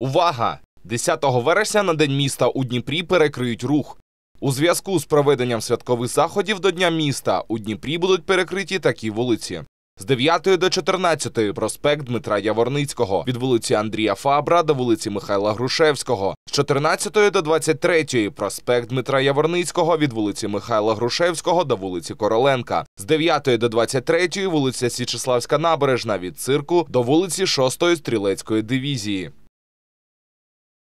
Увага! 10 вересня на день міста у Дніпрі перекриють рух. У зв'язку з проведенням святкових заходів до Дня міста у Дніпрі будуть перекриті такі вулиці. З 9 до 14 проспект Дмитра Яворницького, від вулиці Андрія Фабра до вулиці Михайла Грушевського, з 14 до 23 проспект Дмитра Яворницького від вулиці Михайла Грушевського до вулиці Короленка, з 9 до 23 вулиця Січеславська Набережна від цирку до вулиці 6 Стрілецької дивізії.